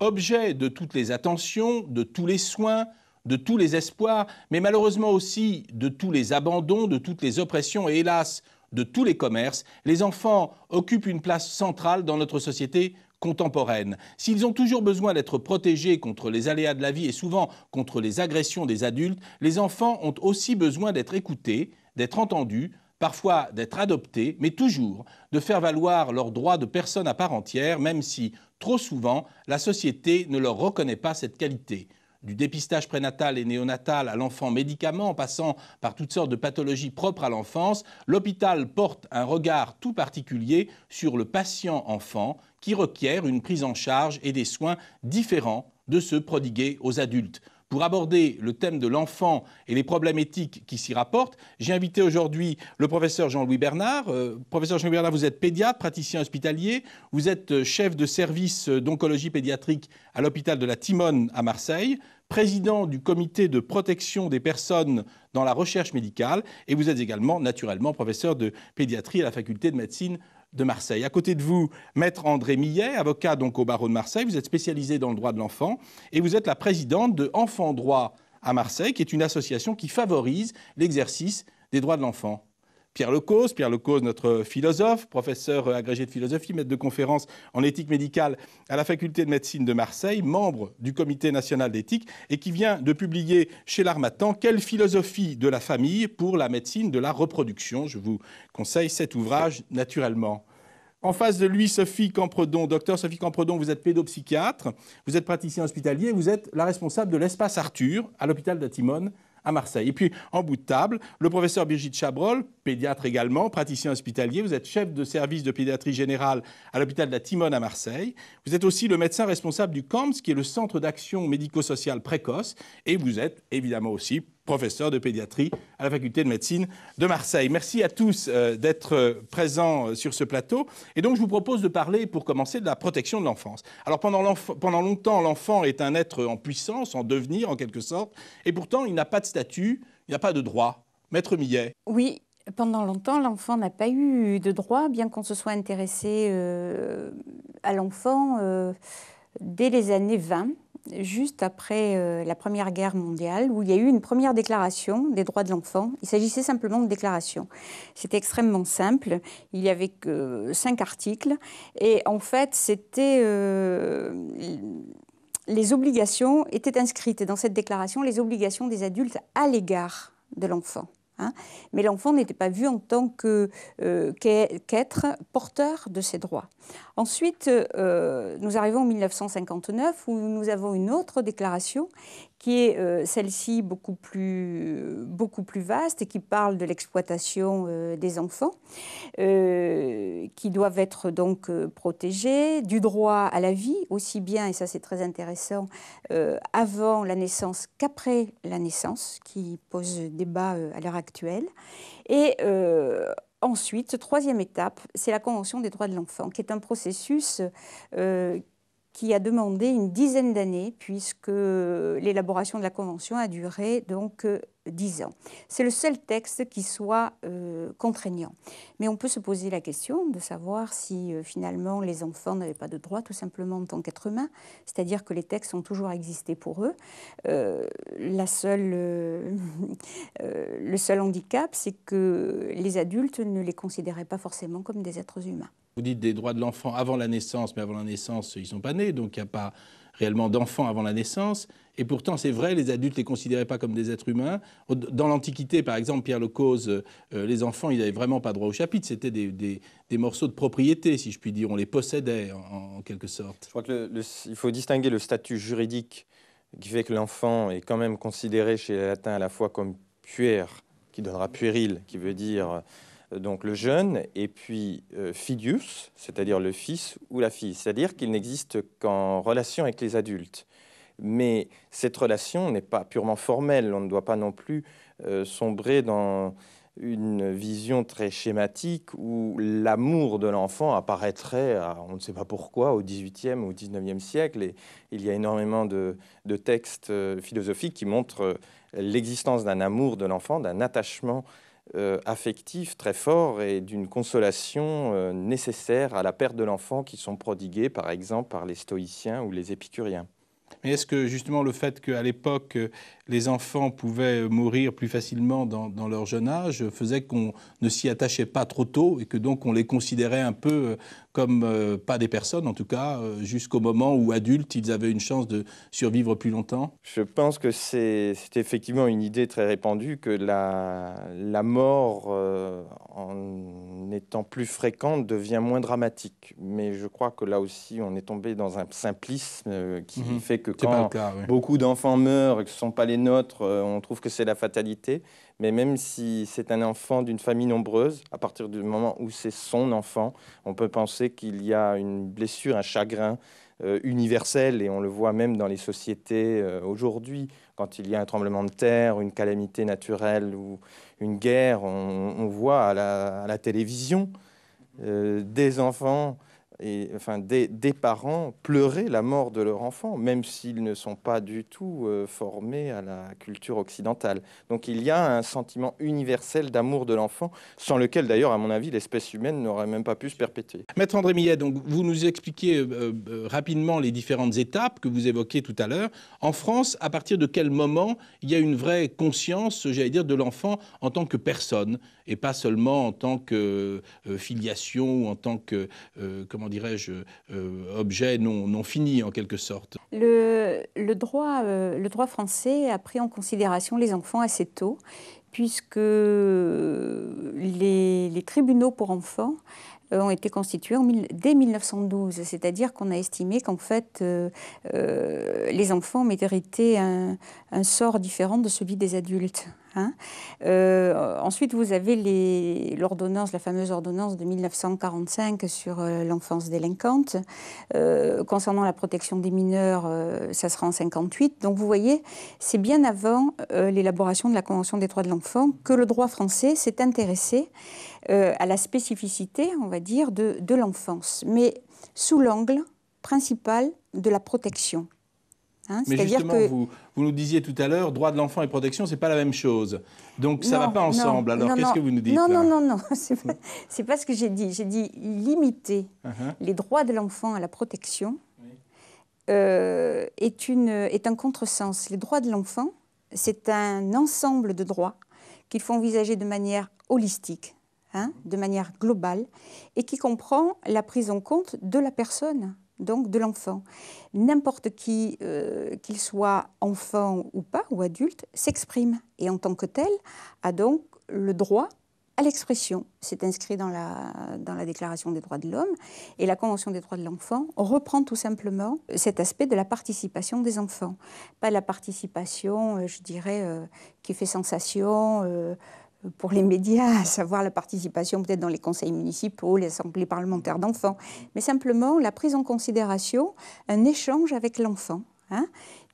objet de toutes les attentions, de tous les soins, de tous les espoirs, mais malheureusement aussi de tous les abandons, de toutes les oppressions et hélas de tous les commerces, les enfants occupent une place centrale dans notre société contemporaine. S'ils ont toujours besoin d'être protégés contre les aléas de la vie et souvent contre les agressions des adultes, les enfants ont aussi besoin d'être écoutés, d'être entendus, parfois d'être adoptés, mais toujours de faire valoir leurs droits de personne à part entière, même si Trop souvent, la société ne leur reconnaît pas cette qualité. Du dépistage prénatal et néonatal à l'enfant médicament, en passant par toutes sortes de pathologies propres à l'enfance, l'hôpital porte un regard tout particulier sur le patient enfant qui requiert une prise en charge et des soins différents de ceux prodigués aux adultes pour aborder le thème de l'enfant et les problèmes éthiques qui s'y rapportent. J'ai invité aujourd'hui le professeur Jean-Louis Bernard. Euh, professeur Jean-Louis Bernard, vous êtes pédiatre, praticien hospitalier, vous êtes euh, chef de service euh, d'oncologie pédiatrique à l'hôpital de la Timone à Marseille président du comité de protection des personnes dans la recherche médicale et vous êtes également naturellement professeur de pédiatrie à la faculté de médecine de Marseille. À côté de vous, maître André Millet, avocat donc au barreau de Marseille. Vous êtes spécialisé dans le droit de l'enfant et vous êtes la présidente de Enfants Droit à Marseille, qui est une association qui favorise l'exercice des droits de l'enfant. Pierre Lecause. Pierre notre philosophe, professeur euh, agrégé de philosophie, maître de conférence en éthique médicale à la faculté de médecine de Marseille, membre du comité national d'éthique et qui vient de publier chez l'Armatan Quelle philosophie de la famille pour la médecine de la reproduction. Je vous conseille cet ouvrage naturellement. En face de lui, Sophie Campredon. Docteur Sophie Campredon, vous êtes pédopsychiatre, vous êtes praticien hospitalier, vous êtes la responsable de l'espace Arthur à l'hôpital de Timone à Marseille. Et puis, en bout de table, le professeur Brigitte Chabrol, pédiatre également, praticien hospitalier. Vous êtes chef de service de pédiatrie générale à l'hôpital de la Timone à Marseille. Vous êtes aussi le médecin responsable du CAMPS, qui est le Centre d'action médico-sociale précoce. Et vous êtes évidemment aussi professeur de pédiatrie à la faculté de médecine de Marseille. Merci à tous euh, d'être euh, présents euh, sur ce plateau. Et donc, je vous propose de parler, pour commencer, de la protection de l'enfance. Alors, pendant, pendant longtemps, l'enfant est un être en puissance, en devenir, en quelque sorte. Et pourtant, il n'a pas de statut, il n'a pas de droit. Maître Millet. Oui, pendant longtemps, l'enfant n'a pas eu de droit, bien qu'on se soit intéressé euh, à l'enfant euh, dès les années 20, juste après euh, la Première Guerre mondiale, où il y a eu une première déclaration des droits de l'enfant. Il s'agissait simplement de déclaration. C'était extrêmement simple. Il y avait que cinq articles. Et en fait, c'était les obligations étaient inscrites dans cette déclaration, les obligations des adultes à l'égard de l'enfant. Hein. Mais l'enfant n'était pas vu en tant euh, qu'être porteur de ses droits. Ensuite, euh, nous arrivons en 1959 où nous avons une autre déclaration qui est euh, celle-ci beaucoup plus, beaucoup plus vaste et qui parle de l'exploitation euh, des enfants, euh, qui doivent être donc protégés, du droit à la vie aussi bien, et ça c'est très intéressant, avant la naissance qu'après la naissance, qui pose débat à l'heure actuelle. Et ensuite, troisième étape, c'est la Convention des droits de l'enfant, qui est un processus qui a demandé une dizaine d'années, puisque l'élaboration de la Convention a duré donc euh, dix ans. C'est le seul texte qui soit euh, contraignant. Mais on peut se poser la question de savoir si euh, finalement les enfants n'avaient pas de droit tout simplement en tant qu'êtres humains, c'est-à-dire que les textes ont toujours existé pour eux. la seule, le seul handicap, c'est que les adultes ne les considéraient pas forcément comme des êtres humains vous dites des droits de l'enfant avant la naissance, mais avant la naissance, ils ne sont pas nés, donc il n'y a pas réellement d'enfants avant la naissance. Et pourtant, c'est vrai, les adultes ne les considéraient pas comme des êtres humains. Dans l'Antiquité, par exemple, Pierre le euh, euh, les enfants, ils n'avaient vraiment pas droit au chapitre. C'était des, morceaux de propriété, si je puis dire. On les possédait, en, quelque sorte. Je crois qu'il faut distinguer le statut juridique qui fait que l'enfant est quand même considéré chez les latins à la fois comme puer, qui donnera puéril, qui veut dire euh, donc le jeune, et puis fidius, euh, c'est-à-dire le fils ou la fille, c'est-à-dire qu'il n'existe qu'en relation avec les adultes. Mais cette relation n'est pas purement formelle, on ne doit pas non plus euh, sombrer dans une vision très schématique où l'amour de l'enfant apparaîtrait, on ne sait pas pourquoi, au XVIIIe ou XIXe siècle. Et il y a énormément de textes philosophiques qui montrent l'existence d'un amour de l'enfant, d'un attachement euh, affectif affectifs très fort et d'une consolation euh, nécessaire à la perte de l'enfant qui sont prodigués par exemple par les stoïciens ou les épicuriens. Mais est-ce que justement le fait qu'à l'époque euh, les enfants pouvaient mourir plus facilement dans leur jeune âge faisait qu'on ne s'y attachait pas trop tôt et que donc on les considérait un peu comme euh, pas des personnes, en tout cas, euh, jusqu'au moment où, adultes, ils avaient une chance de survivre plus longtemps Je pense que c'est effectivement une idée très répandue que la, mort, euh, en étant plus fréquente, devient moins dramatique. Mais je crois que là aussi, on est tombé dans un simplisme qui mhm. fait que quand beaucoup d'enfants meurent et que ce ne sont pas les nôtres, on trouve que c'est la fatalité. Mais même si c'est un enfant d'une famille nombreuse, à partir du moment où c'est son enfant, on peut penser qu'il y a une blessure, un chagrin euh, universel, et on le voit même dans les sociétés euh, aujourd'hui. Quand il y a un tremblement de terre, une calamité naturelle ou une guerre, on, voit à la, télévision euh, des enfants et enfin des, parents pleurer la mort de leur enfant, même s'ils ne sont pas du tout euh, formés à la culture occidentale. Donc il y a un sentiment universel d'amour de l'enfant, sans lequel d'ailleurs, à mon avis, l'espèce humaine n'aurait même pas pu se perpétuer. Maître André Millet, donc vous nous expliquez euh, euh, rapidement les différentes étapes que vous évoquez tout à l'heure. En France, à partir de quel moment il y a une vraie conscience, j'allais dire, de l'enfant en tant que personne et pas seulement en tant que euh, filiation ou en tant que, euh, comment dirais-je, euh, objet non, non, fini en quelque sorte. Le, droit, français a pris en considération les enfants assez tôt puisque les, tribunaux pour enfants ont été constitués dès 1912, c'est-à-dire qu'on a estimé qu'en fait les enfants méritaient un, un sort différent de celui des adultes. Hein. Euh, ensuite, vous avez l'ordonnance, la fameuse ordonnance de 1945 sur euh, l'enfance délinquante. Euh, concernant la protection des mineurs, ça sera en 1958. Donc vous voyez, c'est bien avant l'élaboration de la Convention des droits de l'enfant que le droit français s'est intéressé à la spécificité, on va dire, de l'enfance, mais sous l'angle principal de la protection cest hein, Mais justement, que... vous, nous disiez tout à l'heure, droit de l'enfant et protection, ce n'est pas la même chose. Donc ça ne va pas ensemble. Alors qu'est-ce que vous nous dites Non, non, non, non, ce n'est pas, ce que j'ai dit. J'ai dit limiter uh-huh. les droits de l'enfant à la protection euh, est, un contresens. Les droits de l'enfant, c'est un ensemble de droits qu'il faut envisager de manière holistique. Hein, de manière globale, et qui comprend la prise en compte de la personne, donc de l'enfant. N'importe qui, euh, qu'il soit enfant ou pas, ou adulte, s'exprime et en tant que tel a donc le droit à l'expression. C'est inscrit dans la, dans la Déclaration des droits de l'homme et la Convention des droits de l'enfant reprend tout simplement cet aspect de la participation des enfants. Pas la participation, euh, je dirais, euh, qui fait sensation, pour les médias, à savoir la participation peut-être dans les conseils municipaux, les assemblées parlementaires d'enfants, mais simplement la prise en considération, un échange avec l'enfant. Hein,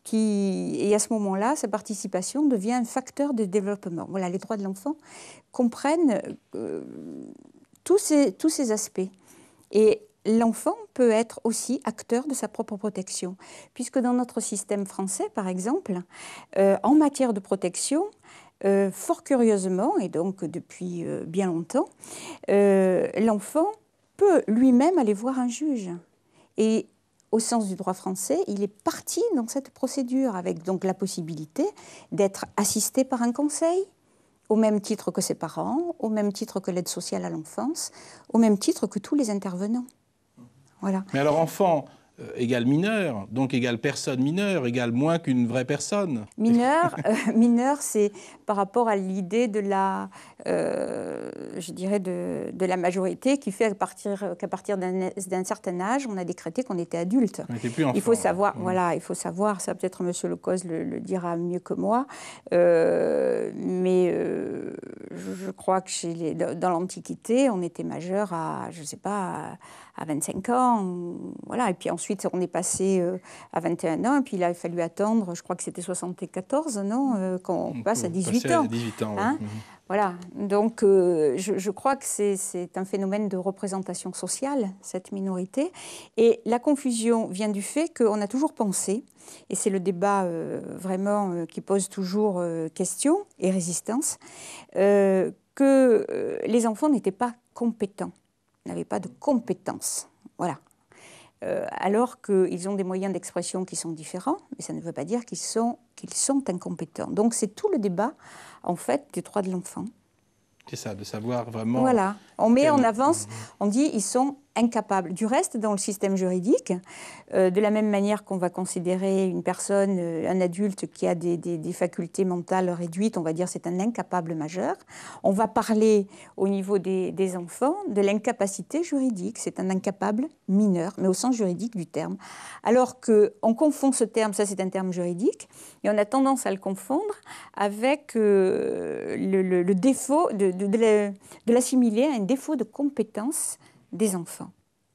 qui, et à ce moment-là, sa participation devient un facteur de développement. Voilà, les droits de l'enfant comprennent euh, tous, ces, tous ces aspects. Et l'enfant peut être aussi acteur de sa propre protection, puisque dans notre système français, par exemple, euh, en matière de protection, euh, fort curieusement, et donc depuis euh, bien longtemps, euh, l'enfant peut lui-même aller voir un juge. Et au sens du droit français, il est parti dans cette procédure, avec donc la possibilité d'être assisté par un conseil, au même titre que ses parents, au même titre que l'aide sociale à l'enfance, au même titre que tous les intervenants. Voilà. Mais alors, enfant, égal euh, égale mineur, donc égale personne mineure, égale moins qu'une vraie personne. Mineur, euh, mineur c'est par rapport à l'idée de la, euh, je dirais de, la majorité qui fait qu'à partir, qu'à partir d'un certain âge, on a décrété qu'on était adulte. il faut savoir, mmh. voilà, il faut savoir, ça peut-être Monsieur Lecoz le, le, dira mieux que moi, mais je, crois que dans l'Antiquité, on était majeur à, je ne sais pas, à 25 ans. Voilà. Et puis ensuite, on est passé euh, à 21 ans. Et puis, il a fallu attendre, je crois que c'était 74, non euh, Qu'on passe à 18 ans. ans hein. Voilà. Donc, euh, je, crois que c'est un phénomène de représentation sociale, cette minorité. Et la confusion vient du fait qu'on a toujours pensé, et c'est le débat vraiment qui pose toujours question et résistance, que les enfants n'étaient pas compétents n'avaient pas de compétences. Voilà. Euh, alors qu'ils ont des moyens d'expression qui sont différents, mais ça ne veut pas dire qu'ils sont, qu'ils sont incompétents. Donc c'est tout le débat, en fait, du droit de l'enfant. C'est ça, de savoir vraiment. Voilà. On met en avance, mmh. on dit ils sont incapable. Du reste, dans le système juridique, euh, de la même manière qu'on va considérer une personne, euh, un adulte qui a des, facultés mentales réduites, on va dire c'est un incapable majeur, on va parler au niveau des, enfants de l'incapacité juridique, c'est un incapable mineur, mais au sens juridique du terme. Alors qu'on confond ce terme, ça c'est un terme juridique, et on a tendance à le confondre avec euh, le, défaut de, de, de l'assimiler à un défaut de compétence des enfants.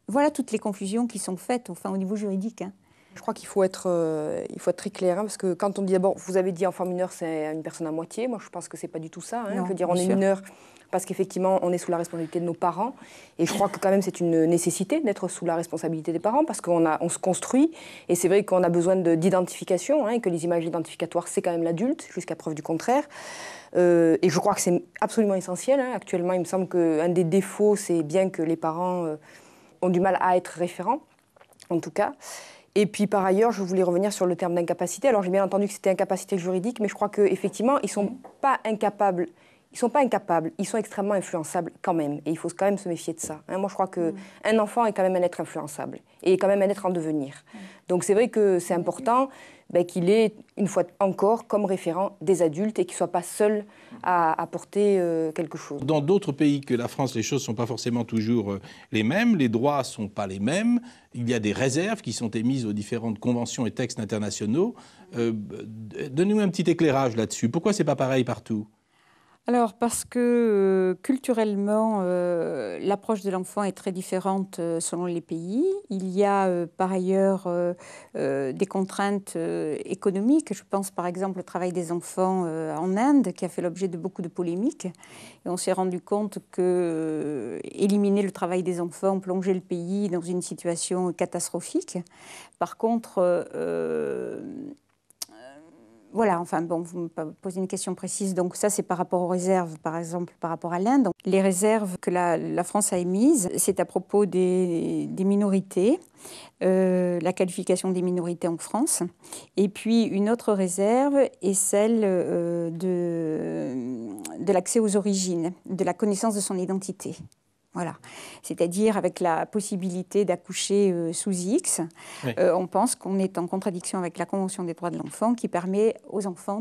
Voilà toutes les confusions qui sont faites, enfin au niveau juridique, hein. Je crois qu'il faut, être, euh, il faut être très clair, hein, parce que quand on dit d'abord, vous avez dit enfant mineur, c'est une personne à moitié, moi je pense que c'est pas du tout ça. Hein. dire, on est mineur parce qu'effectivement, on est sous la responsabilité de nos parents. Et je crois que quand même, c'est une nécessité d'être sous la responsabilité des parents parce qu'on on se construit. Et c'est vrai qu'on a besoin d'identification hein, et que les images identificatoires, c'est quand même l'adulte, jusqu'à preuve du contraire. Euh, et je crois que c'est absolument essentiel. Hein. Actuellement, il me semble qu'un des défauts, c'est bien que les parents euh, ont du mal à être référents, en tout cas. Et puis par ailleurs, je voulais revenir sur le terme d'incapacité. Alors j'ai bien entendu que c'était incapacité juridique, mais je crois qu'effectivement, ils ne sont pas incapables. Ils sont pas incapables, ils sont extrêmement influençables quand même. Et il faut quand même se méfier de ça. Hein. moi, je crois qu'un mm. un enfant est quand même un être influençable et quand même un être en devenir. Mm. Donc c'est vrai que c'est important. Ben, qu'il ait, une fois encore, comme référent des adultes et qu'il ne soit pas seul à apporter euh, quelque chose. Dans d'autres pays que la France, les choses ne sont pas forcément toujours euh, les mêmes, les droits ne sont pas les mêmes, il y a des réserves qui sont émises aux différentes conventions et textes internationaux. Euh, donnez-nous un petit éclairage là-dessus. Pourquoi ce n'est pas pareil partout alors parce que euh, culturellement, euh, l'approche de l'enfant est très différente euh, selon les pays. Il y a par ailleurs des contraintes économiques. Je pense par exemple au travail des enfants en Inde qui a fait l'objet de beaucoup de polémiques. on s'est rendu compte que éliminer le travail des enfants plongeait le pays dans une situation catastrophique. Par contre, voilà, enfin bon, vous me posez une question précise. Donc ça, c'est par rapport aux réserves, par exemple, par rapport à l'Inde. Les réserves que la, France a émises, c'est à propos des, minorités, euh, la qualification des minorités en France. Et puis une autre réserve est celle euh, de l'accès aux origines, de la connaissance de son identité. Voilà. C'est-à-dire avec la possibilité d'accoucher euh, sous X, euh, on pense qu'on est en contradiction avec la Convention des droits de l'enfant qui permet aux enfants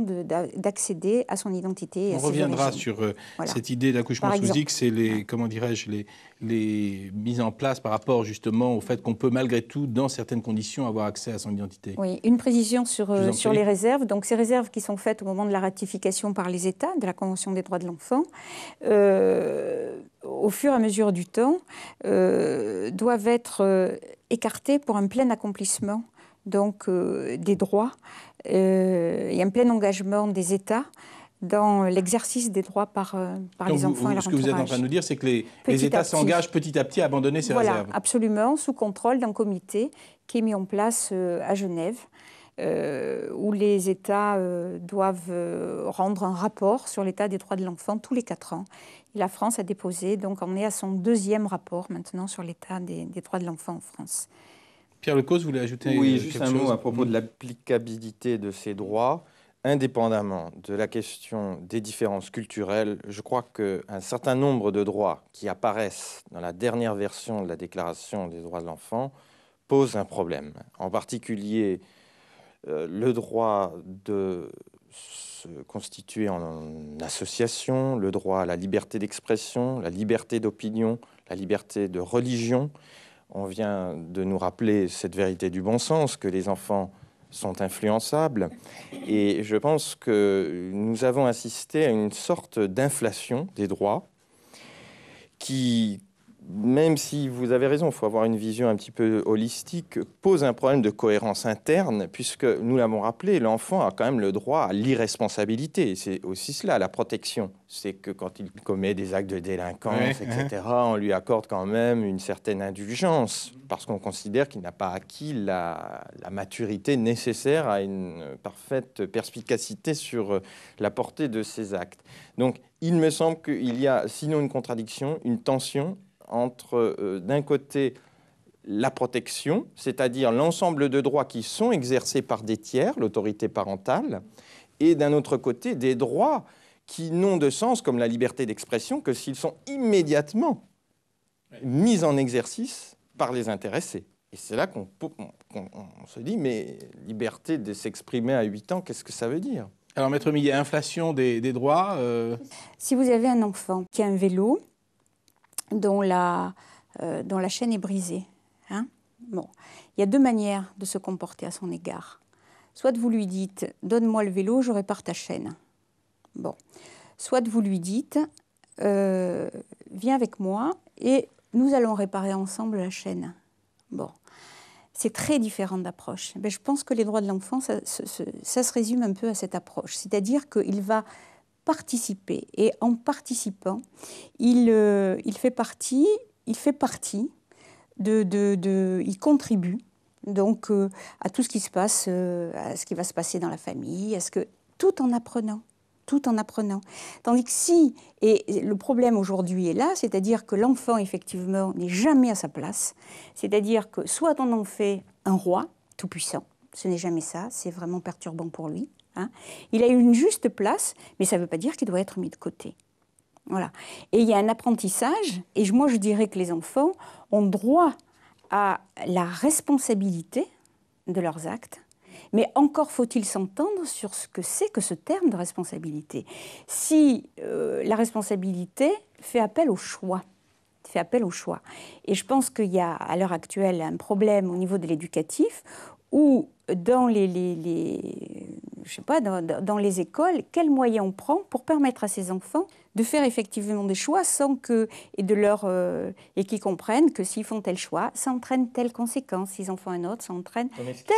d'accéder à son identité. on reviendra sur euh, cette idée d'accouchement sous X et les, comment dirais-je, les, les mises en place par rapport justement au fait qu'on peut malgré tout, dans certaines conditions, avoir accès à son identité. Oui, une précision sur, sur les réserves. Donc ces réserves qui sont faites au moment de la ratification par les États de la Convention des droits de l'enfant au fur et à mesure du temps, euh, doivent être euh, écartés pour un plein accomplissement donc, euh, des droits et un plein engagement des États dans l'exercice des droits par, les enfants et Ce que vous êtes en train de nous dire, c'est que les, États s'engagent petit à petit à abandonner ces voilà, Absolument, sous contrôle d'un comité qui est mis en place à Genève, où les États doivent rendre un rapport sur l'état des droits de l'enfant tous les quatre ans la France a déposé, donc on est à son deuxième rapport maintenant sur l'état des, droits de l'enfant en France. Pierre Lecause, vous voulez ajouter Oui, euh, juste un mot à propos de l'applicabilité de ces droits. Indépendamment de la question des différences culturelles, je crois qu'un certain nombre de droits qui apparaissent dans la dernière version de la Déclaration des droits de l'enfant posent un problème. En particulier, euh, le droit de se constituer en association, le droit à la liberté d'expression, la liberté d'opinion, la liberté de religion. On vient de nous rappeler cette vérité du bon sens que les enfants sont influençables. Et je pense que nous avons assisté à une sorte d'inflation des droits qui même si vous avez raison, il faut avoir une vision un petit peu holistique, pose un problème de cohérence interne, puisque nous l'avons rappelé, l'enfant a quand même le droit à l'irresponsabilité. C'est aussi cela, la protection. C'est que quand il commet des actes de délinquance, etc., on lui accorde quand même une certaine indulgence, parce qu'on considère qu'il n'a pas acquis la, la, maturité nécessaire à une parfaite perspicacité sur la portée de ses actes. Donc, il me semble qu'il y a, sinon une contradiction, une tension entre, euh, d'un côté, la protection, c'est-à-dire l'ensemble de droits qui sont exercés par des tiers, l'autorité parentale, et d'un autre côté, des droits qui n'ont de sens, comme la liberté d'expression, que s'ils sont immédiatement mis en exercice par les intéressés. Et c'est là qu'on se dit, mais liberté de s'exprimer à 8 ans, qu'est-ce que ça veut dire Alors, Maître Millet, inflation des, droits euh, Si vous avez un enfant qui a un vélo, euh, dont la, chaîne est brisée. Hein. bon. Il y a deux manières de se comporter à son égard. Soit vous lui dites ⁇ Donne-moi le vélo, je répare ta chaîne ⁇ Bon. Soit vous lui dites euh, Viens avec moi et nous allons réparer ensemble la chaîne ⁇ Bon. C'est très différent d'approche. Ben, je pense que les droits de l'enfant, ça, se résume un peu à cette approche. C'est-à-dire qu'il va participer. Et en participant, il, euh, il fait partie, il fait partie de, de, il contribue donc euh, à tout ce qui se passe, euh, à ce qui va se passer dans la famille, à ce que tout en apprenant tout en apprenant. Tandis que si, et le problème aujourd'hui est là, c'est-à-dire que l'enfant, effectivement, n'est jamais à sa place, c'est-à-dire que soit on en fait un roi tout-puissant, ce n'est jamais ça, c'est vraiment perturbant pour lui, Hein. Il a une juste place, mais ça ne veut pas dire qu'il doit être mis de côté. Voilà. Et il y a un apprentissage, et moi je dirais que les enfants ont droit à la responsabilité de leurs actes, mais encore faut-il s'entendre sur ce que c'est que ce terme de responsabilité. Si euh, la responsabilité fait appel au choix, fait appel au choix. Et je pense qu'il y a à l'heure actuelle un problème au niveau de l'éducatif où dans les je sais pas, dans, les écoles, quels moyens on prend pour permettre à ces enfants de faire effectivement des choix sans que et de leur euh, et comprennent que s'ils font tel choix, ça entraîne telle conséquence. S'ils en font un autre, ça entraîne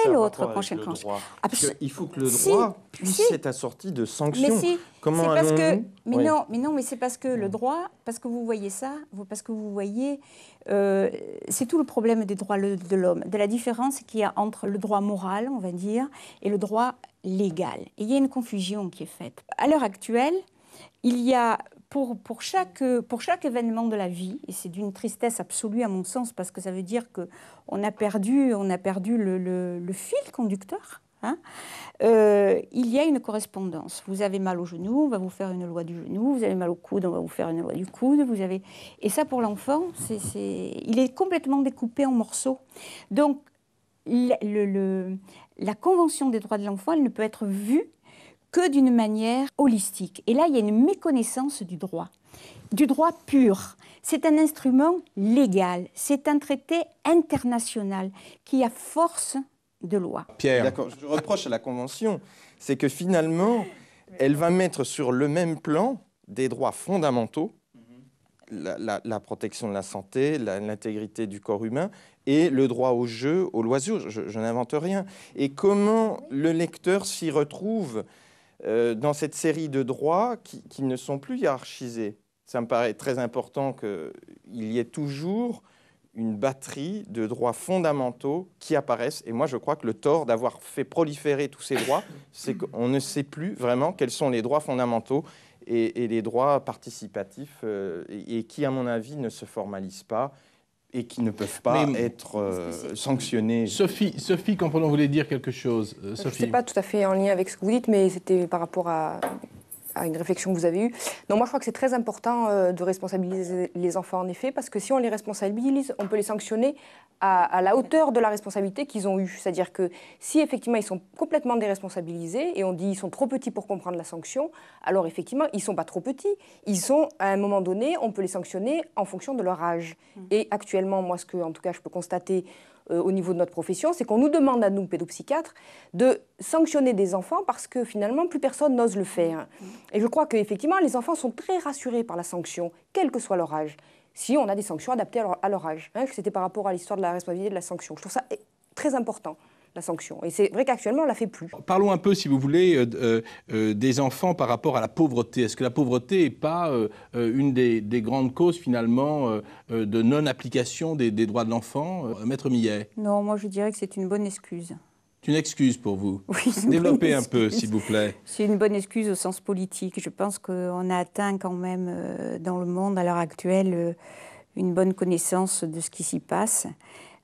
telle autre conséquence. Ah, il faut que le droit puisse être assorti de sanctions. Mais Comment parce que mais non, mais non, mais c'est parce que le mm. droit, parce que vous voyez ça, parce que vous voyez, euh, c'est tout le problème des droits de l'homme, de la différence qu'il y a entre le droit moral, on va dire, et le droit légal. Et il y a une confusion qui est faite. À l'heure actuelle, il y a pour, pour, chaque, pour chaque événement de la vie, et c'est d'une tristesse absolue à mon sens, parce que ça veut dire qu'on a perdu, on a perdu le, fil conducteur, hein, euh, il y a une correspondance. Vous avez mal au genou, on va vous faire une loi du genou, vous avez mal au coude, on va vous faire une loi du coude, vous avez... Et ça, pour l'enfant, c'est, il est complètement découpé en morceaux. Donc, le, la Convention des droits de l'enfant, ne peut être vue que d'une manière holistique. Et là, il y a une méconnaissance du droit, du droit pur. C'est un instrument légal, c'est un traité international qui a force de loi. Pierre, je reproche à la Convention, c'est que finalement, elle va mettre sur le même plan des droits fondamentaux la, protection de la santé, l'intégrité du corps humain et le droit au jeu, aux loisirs. Je, n'invente rien. Et comment le lecteur s'y retrouve euh, dans cette série de droits qui, ne sont plus hiérarchisés Ça me paraît très important qu'il y ait toujours une batterie de droits fondamentaux qui apparaissent. Et moi, je crois que le tort d'avoir fait proliférer tous ces droits, c'est qu'on ne sait plus vraiment quels sont les droits fondamentaux et, les droits participatifs euh, et, qui, à mon avis, ne se formalisent pas et qui ne peuvent pas euh, être euh, sanctionnés. Sophie, Sophie, quand vous voulez dire quelque chose. Sophie. Je pas tout à fait en lien avec ce que vous dites, mais c'était par rapport à à une réflexion que vous avez eue. Non, moi je crois que c'est très important euh, de responsabiliser les enfants en effet, parce que si on les responsabilise, on peut les sanctionner à, la hauteur de la responsabilité qu'ils ont eue. C'est-à-dire que si effectivement ils sont complètement déresponsabilisés et on dit ils sont trop petits pour comprendre la sanction, alors effectivement ils ne sont pas trop petits. Ils sont à un moment donné, on peut les sanctionner en fonction de leur âge. Mmh. Et actuellement, moi ce que en tout cas je peux constater euh, au niveau de notre profession, c'est qu'on nous demande à nous, pédopsychiatres, de sanctionner des enfants parce que finalement, plus personne n'ose le faire. Et je crois qu'effectivement, les enfants sont très rassurés par la sanction, quel que soit leur âge, si on a des sanctions adaptées à leur, âge. Hein, c'était par rapport à l'histoire de la responsabilité de la sanction. Je trouve ça eh, très important la sanction. Et c'est vrai qu'actuellement, on ne la fait plus. Parlons un peu, si vous voulez, euh, euh, euh, des enfants par rapport à la pauvreté. Est-ce que la pauvreté n'est pas une des, grandes causes, finalement, de non-application des, des, droits de l'enfant Maître Millet Non, moi je dirais que c'est une bonne excuse. C'est une excuse pour vous. Oui, Développez un peu, s'il vous plaît. C'est une bonne excuse au sens politique. Je pense qu'on a atteint quand même dans le monde à l'heure actuelle une bonne connaissance de ce qui s'y passe.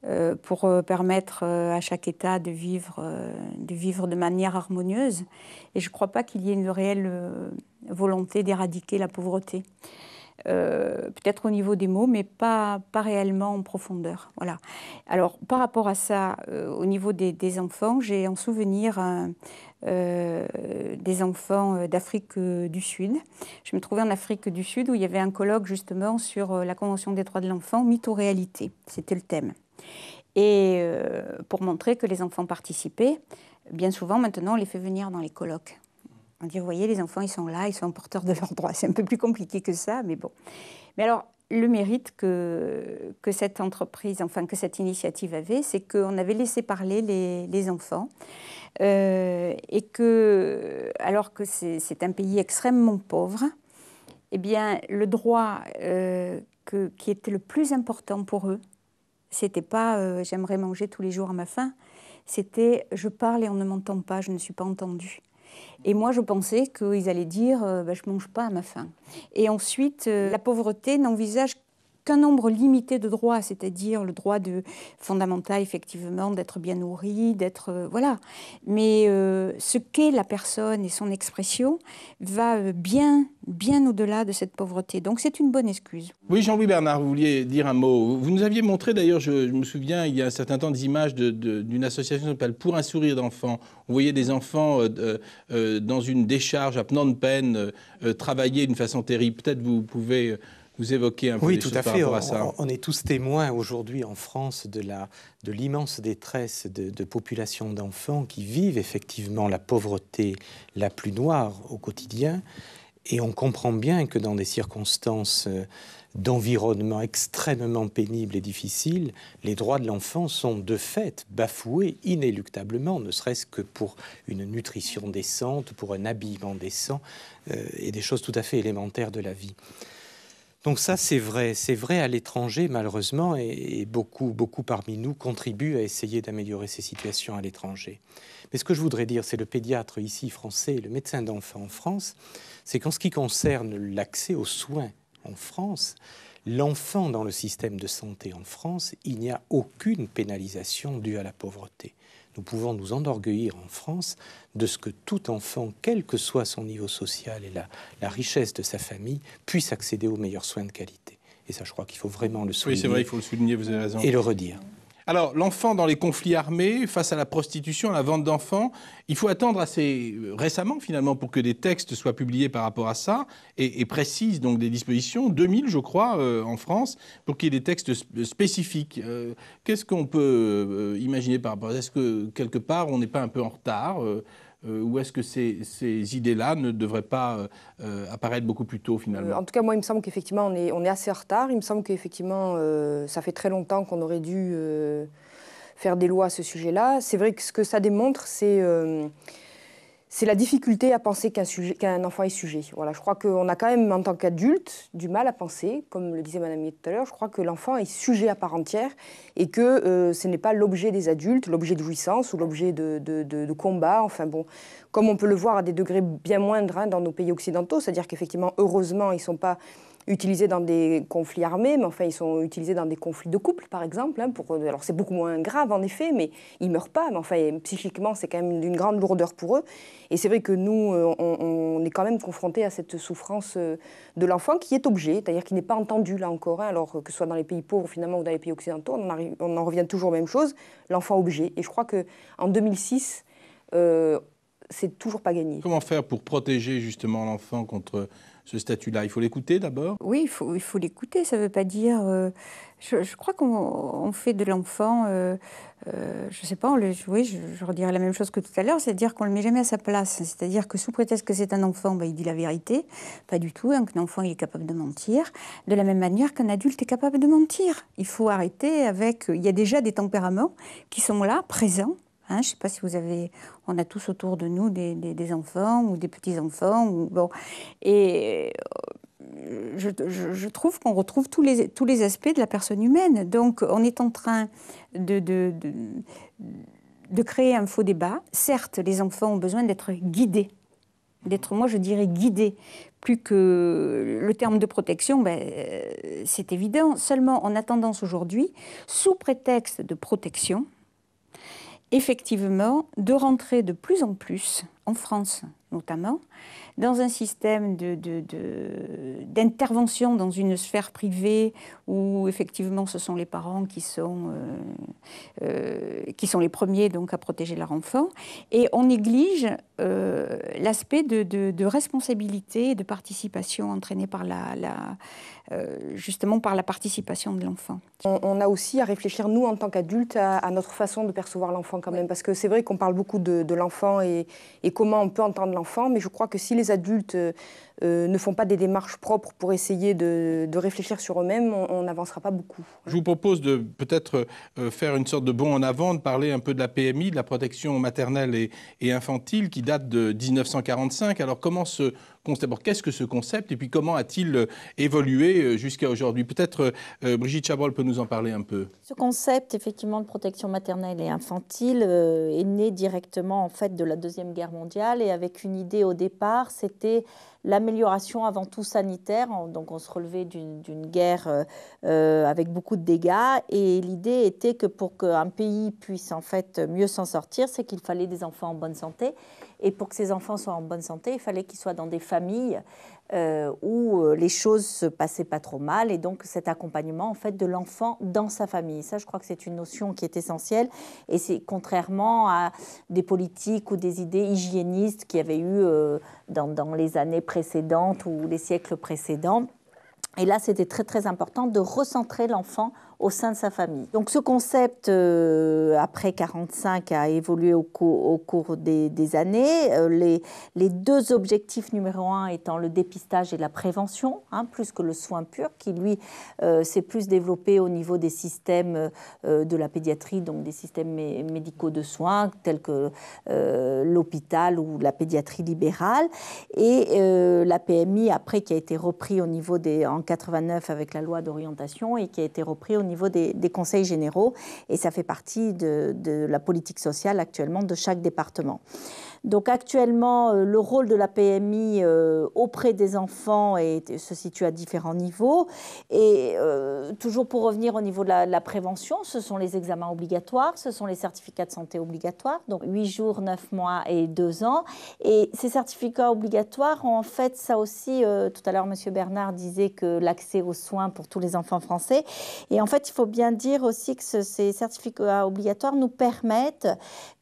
Euh, pour euh, permettre euh, à chaque État de vivre, de vivre de manière harmonieuse. Et je ne crois pas qu'il y ait une réelle volonté d'éradiquer la pauvreté. peut-être au niveau des mots, mais pas, pas réellement en profondeur. Voilà. Alors, par rapport à ça, au niveau des, des enfants, j'ai en souvenir euh, des enfants euh, d'Afrique euh, du Sud. Je me trouvais en Afrique du Sud où il y avait un colloque justement sur la Convention des droits de l'enfant, mythe réalité. C'était le thème. Et pour montrer que les enfants participaient, bien souvent maintenant on les fait venir dans les colloques. On dit, vous voyez, les enfants, ils sont là, ils sont porteurs de leurs droits. C'est un peu plus compliqué que ça, mais bon. Mais alors, le mérite que, que cette entreprise, enfin que cette initiative avait, c'est qu'on avait laissé parler les, les enfants. Euh, et que, alors que c'est un pays extrêmement pauvre, eh bien, le droit euh, qui était le plus important pour eux, c'était pas euh, j'aimerais manger tous les jours à ma faim, c'était je parle et on ne m'entend pas, je ne suis pas entendu Et moi, je pensais qu'ils allaient dire ben, je mange pas à ma faim. Et ensuite, la pauvreté n'envisage qu'un nombre limité de droits, c'est-à-dire le droit de, fondamental, effectivement, d'être bien nourri, d'être. Euh, voilà. Mais euh, ce qu'est la personne et son expression va euh, bien, bien au-delà de cette pauvreté. Donc c'est une bonne excuse. Oui, Jean-Louis Bernard, vous vouliez dire un mot. Vous nous aviez montré, d'ailleurs, je, me souviens, il y a un certain temps, des images d'une association qui s'appelle Pour un sourire d'enfant. Vous voyez des enfants dans une décharge à de peine, travailler d'une façon terrible. Peut-être vous pouvez vous évoquez un peu oui, tout à fait. on, est tous témoins aujourd'hui en France de l'immense détresse de, populations d'enfants qui vivent effectivement la pauvreté la plus noire au quotidien. Et on comprend bien que dans des circonstances euh, d'environnement extrêmement pénible et difficile, les droits de l'enfant sont de fait bafoués inéluctablement, ne serait-ce que pour une nutrition décente, pour un habillement décent euh, et des choses tout à fait élémentaires de la vie. Donc ça, c'est vrai, c'est vrai à l'étranger, malheureusement, et, beaucoup, beaucoup parmi nous contribuent à essayer d'améliorer ces situations à l'étranger. Mais ce que je voudrais dire, c'est le pédiatre ici français, le médecin d'enfants en France, c'est qu'en ce qui concerne l'accès aux soins en France, l'enfant dans le système de santé en France, il n'y a aucune pénalisation due à la pauvreté nous pouvons nous enorgueillir en France de ce que tout enfant, quel que soit son niveau social et la, richesse de sa famille, puisse accéder aux meilleurs soins de qualité. Et ça, je crois qu'il faut vraiment le souligner. c'est vrai, il faut le souligner, vous avez raison. Et le redire. Alors, l'enfant dans les conflits armés, face à la prostitution, à la vente d'enfants, il faut attendre assez euh, récemment, finalement, pour que des textes soient publiés par rapport à ça et, précisent donc des dispositions, 2000, je crois, euh, en France, pour qu'il y ait des textes euh, spécifiques. Qu'est-ce qu'on peut imaginer par rapport à ça Est-ce que, quelque part, on n'est pas un peu en retard euh, ou est-ce que ces, idées-là ne devraient pas euh, euh, apparaître beaucoup plus tôt finalement En tout cas, moi, il me semble qu'effectivement, on est, on est assez en retard. Il me semble qu'effectivement, ça fait très longtemps qu'on aurait dû faire des lois à ce sujet-là. C'est vrai que ce que ça démontre, c'est c'est la difficulté à penser qu'un enfant est sujet. Voilà, je crois qu'on a quand même, en tant qu'adulte, du mal à penser, comme le disait Madame tout à l'heure, je crois que l'enfant est sujet à part entière et que euh, ce n'est pas l'objet des adultes, l'objet de jouissance ou l'objet de, combat. Enfin bon, comme on peut le voir à des degrés bien moindres hein, dans nos pays occidentaux, c'est-à-dire qu'effectivement, heureusement, ils ne sont pas utilisés dans des conflits armés, mais enfin, ils sont utilisés dans des conflits de couple, par exemple. Hein, pour, alors, c'est beaucoup moins grave, en effet, mais ils meurent pas. Mais enfin, psychiquement, c'est quand même d'une grande lourdeur pour eux. Et c'est vrai que nous, euh, on, est quand même confronté à cette souffrance euh, de l'enfant qui est objet, c'est-à-dire qui n'est pas entendu, là encore. Hein, alors, que ce soit dans les pays pauvres, finalement, ou dans les pays occidentaux, on, en revient toujours aux mêmes choses, l'enfant objet. Et je crois qu'en 2006, euh, c'est toujours pas gagné. Comment faire pour protéger justement l'enfant contre ce statut-là Il faut l'écouter d'abord Oui, il faut, il faut l'écouter. Ça ne veut pas dire. Euh, je, crois qu'on fait de l'enfant, euh, euh, je ne sais pas, je, je, redirai la même chose que tout à l'heure, c'est-à-dire qu'on ne le met jamais à sa place. C'est-à-dire que sous prétexte que c'est un enfant, ben, il dit la vérité. Pas du tout. Hein, un enfant, il est capable de mentir. De la même manière qu'un adulte est capable de mentir. Il faut arrêter avec. Il y a déjà des tempéraments qui sont là, présents Hein, je ne sais pas si vous avez, on a tous autour de nous des, enfants ou des petits-enfants. et euh, je, trouve qu'on retrouve tous les, aspects de la personne humaine. Donc on est en train de, créer un faux débat. Certes, les enfants ont besoin d'être guidés d'être, moi je dirais, guidés. Plus que le terme de protection, ben, euh, c'est évident. Seulement, on a tendance aujourd'hui, sous prétexte de protection, effectivement de rentrer de plus en plus en France notamment, dans un système d'intervention de, dans une sphère privée où effectivement ce sont les parents qui sont, euh, euh, qui sont les premiers donc à protéger leur enfant, et on néglige euh, l'aspect de, responsabilité et de participation entraînée par la, la justement par la participation de l'enfant. On, a aussi à réfléchir, nous, en tant qu'adultes, à, notre façon de percevoir l'enfant quand même, parce que c'est vrai qu'on parle beaucoup de, l'enfant et, et comment on peut entendre l'enfant, mais je crois que si les adultes euh, euh, ne font pas des démarches propres pour essayer de, réfléchir sur eux-mêmes, on n'avancera pas beaucoup. Je vous propose de peut-être euh, faire une sorte de bond en avant, de parler un peu de la PMI, de la protection maternelle et, et infantile, qui date de 1945. Alors comment se D'abord, qu'est-ce que ce concept et puis comment a-t-il euh, évolué euh, jusqu'à aujourd'hui Peut-être euh, Brigitte Chabrol peut nous en parler un peu. Ce concept, effectivement, de protection maternelle et infantile est né directement en fait de la Deuxième Guerre mondiale et avec une idée au départ, c'était l'amélioration avant tout sanitaire. Donc on se relevait d'une guerre euh, euh, avec beaucoup de dégâts et l'idée était que pour qu'un pays puisse en fait mieux s'en sortir, c'est qu'il fallait des enfants en bonne santé. Et pour que ces enfants soient en bonne santé, il fallait qu'ils soient dans des familles euh, où euh, les choses se passaient pas trop mal et donc cet accompagnement en fait de l'enfant dans sa famille. Ça, je crois que c'est une notion qui est essentielle et c'est contrairement à des politiques ou des idées hygiénistes qui avaient eu euh, dans les années précédentes ou les siècles précédents. Et là, c'était très très important de recentrer l'enfant au sein de sa famille. Donc ce concept, euh, après 45, a évolué au, cours des, années. Euh, les, les, deux objectifs numéro un étant le dépistage et la prévention, hein, plus que le soin pur, qui lui euh, s'est plus développé au niveau des systèmes de la pédiatrie, donc des systèmes médicaux de soins, tels que l'hôpital ou la pédiatrie libérale, et la PMI après qui a été repris au niveau des en 89 avec la loi d'orientation et qui a été repris au niveau des, conseils généraux et ça fait partie de la politique sociale actuellement de chaque département. Donc actuellement, euh, le rôle de la PMI euh, auprès des enfants se situe à différents niveaux. Et euh, toujours pour revenir au niveau de la, prévention, ce sont les examens obligatoires, ce sont les certificats de santé obligatoires, donc 8 jours, 9 mois et 2 ans. Et ces certificats obligatoires ont en fait ça aussi, tout à l'heure Monsieur Bernard disait que l'accès aux soins pour tous les enfants français. Et en fait, il faut bien dire aussi que ces certificats obligatoires nous permettent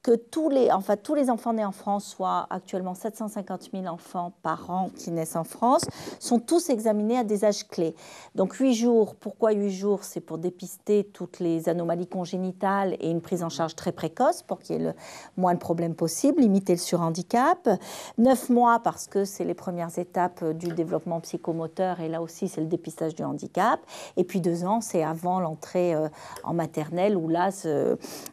que tous les, enfin, tous les enfants nés en France, soit actuellement 750 000 enfants par an qui naissent en France, sont tous examinés à des âges clés. Donc 8 jours, pourquoi 8 jours C'est pour dépister toutes les anomalies congénitales et une prise en charge très précoce pour qu'il y ait le moins de problèmes possible, limiter le surhandicap. 9 mois parce que c'est les premières étapes du développement psychomoteur et là aussi c'est le dépistage du handicap. Et puis 2 ans, c'est avant l'entrée euh, en maternelle où là,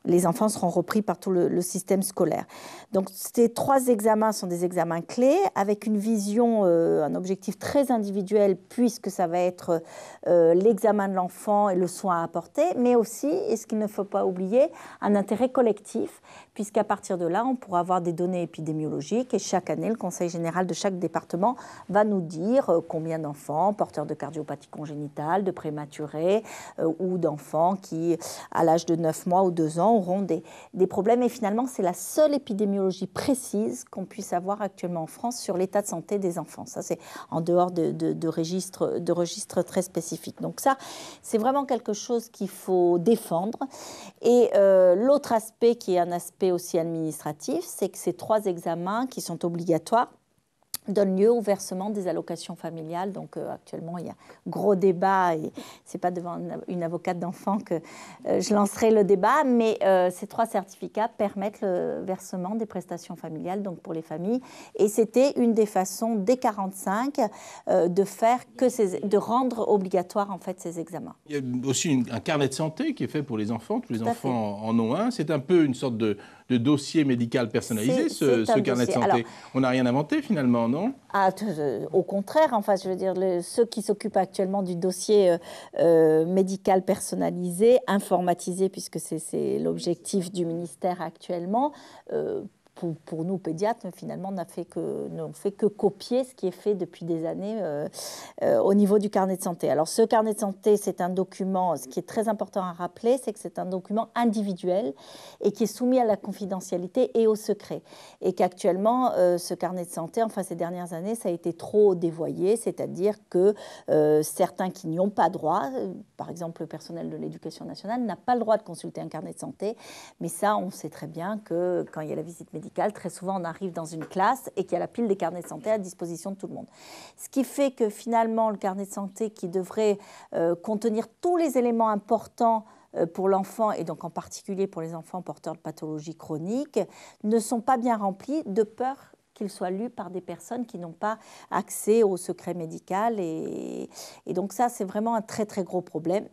les enfants seront repris par tout le système scolaire. Donc ces trois examens sont des examens clés avec une vision, euh, un objectif très individuel puisque ça va être euh, l'examen de l'enfant et le soin à apporter, mais aussi, et ce qu'il ne faut pas oublier, un intérêt collectif puisqu'à partir de là, on pourra avoir des données épidémiologiques et chaque année, le Conseil général de chaque département va nous dire euh, combien d'enfants porteurs de cardiopathie congénitale, de prématurés ou d'enfants qui, à l'âge de 9 mois ou 2 ans, auront des, des problèmes et finalement c'est la seule épidémiologie précise qu'on puisse avoir actuellement en France sur l'état de santé des enfants. Ça, c'est en dehors de, registres, très spécifiques. Donc ça, c'est vraiment quelque chose qu'il faut défendre. Et euh, l'autre aspect, qui est un aspect aussi administratif, c'est que ces trois examens qui sont obligatoires donne lieu au versement des allocations familiales. Donc euh, actuellement, il y a gros débat et c'est pas devant une, avocate d'enfant que euh, je lancerai le débat, mais euh, ces trois certificats permettent le versement des prestations familiales donc pour les familles et c'était une des façons dès 45 de faire que de rendre obligatoire en fait ces examens. Il y a aussi un carnet de santé qui est fait pour les enfants, tous les enfants en ont un, c'est un peu une sorte de de dossier médical personnalisé, ce, carnet de santé. on n'a rien inventé finalement, non ah, euh, Au contraire, enfin, je veux dire, ceux qui s'occupent actuellement du dossier euh, euh, médical personnalisé, informatisé, puisque c'est l'objectif du ministère actuellement, pour, nous pédiatres, finalement, n'a fait que, n'ont fait que copier ce qui est fait depuis des années euh, euh, au niveau du carnet de santé. Alors, ce carnet de santé, c'est un document, ce qui est très important à rappeler, c'est que c'est un document individuel et qui est soumis à la confidentialité et au secret. Et qu'actuellement, euh, ce carnet de santé, enfin, ces dernières années, ça a été trop dévoyé, c'est-à-dire que certains qui n'y ont pas droit, par exemple, le personnel de l'éducation nationale, n'a pas le droit de consulter un carnet de santé. Mais ça, on sait très bien que quand il y a la visite médicale, très souvent on arrive dans une classe et qu'il y a la pile des carnets de santé à disposition de tout le monde. Ce qui fait que finalement le carnet de santé qui devrait euh, contenir tous les éléments importants euh, pour l'enfant et donc en particulier pour les enfants porteurs de pathologies chroniques ne sont pas bien remplis de peur qu'ils soient lus par des personnes qui n'ont pas accès au secret médical. Et, et donc ça, c'est vraiment un très très gros problème.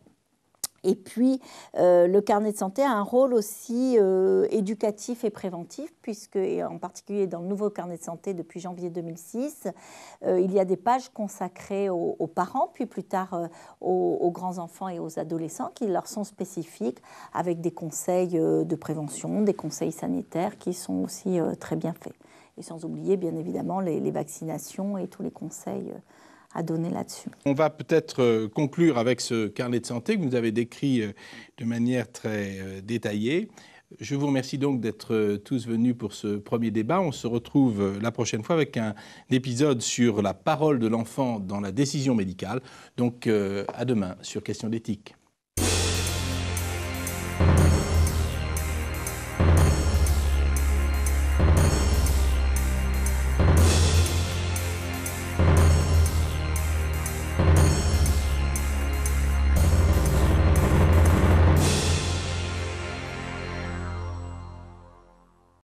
Et puis, euh, le carnet de santé a un rôle aussi euh, éducatif et préventif, puisque, en particulier dans le nouveau carnet de santé depuis janvier 2006, euh, il y a des pages consacrées aux, parents, puis plus tard aux, grands-enfants et aux adolescents, qui leur sont spécifiques, avec des conseils de prévention, des conseils sanitaires qui sont aussi très bien faits. Et sans oublier, bien évidemment, les, les vaccinations et tous les conseils à donner là-dessus. On va peut-être euh, conclure avec ce carnet de santé que vous avez décrit euh, de manière très euh, détaillée. Je vous remercie donc d'être tous venus pour ce premier débat. On se retrouve la prochaine fois avec un épisode sur la parole de l'enfant dans la décision médicale. Donc à demain sur Question d'éthique.